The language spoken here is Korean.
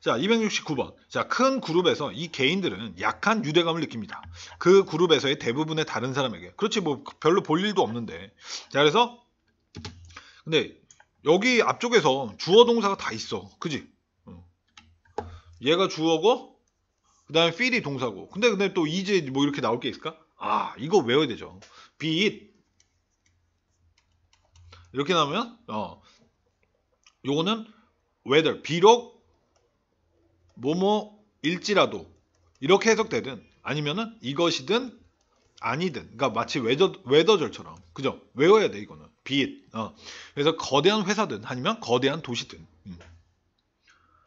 자, 269번. 자, 큰 그룹에서 이 개인들은 약한 유대감을 느낍니다. 그 그룹에서의 대부분의 다른 사람에게. 그렇지, 뭐, 별로 볼 일도 없는데. 자, 그래서, 근데 여기 앞쪽에서 주어 동사가 다 있어. 그지? 어. 얘가 주어고, 그 다음에 feel이 동사고. 근데, 근데 또 이제 뭐 이렇게 나올 게 있을까? 아, 이거 외워야 되죠. be it. 이렇게 나오면, 어, 요거는 whether, 비록 뭐뭐일지라도 이렇게 해석되든 아니면은 이것이든 아니든 그러니까 마치 외저, 외더절처럼 그죠 외워야 돼 이거는 비잇 어. 그래서 거대한 회사든 아니면 거대한 도시든 음.